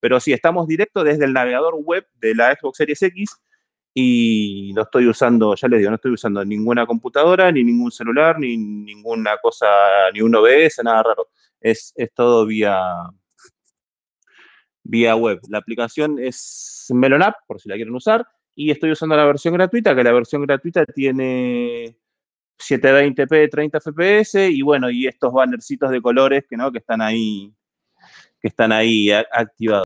Pero sí, estamos directo desde el navegador web de la Xbox Series X y no estoy usando, ya les digo, no estoy usando ninguna computadora, ni ningún celular, ni ninguna cosa, ni un OBS, nada raro. Es, todo vía, vía web. La aplicación es MelonApp, por si la quieren usar, y estoy usando la versión gratuita, que la versión gratuita tiene 720p, 30 fps, y bueno, y estos bannercitos de colores que, ¿no? que están ahí, que están ahí activados.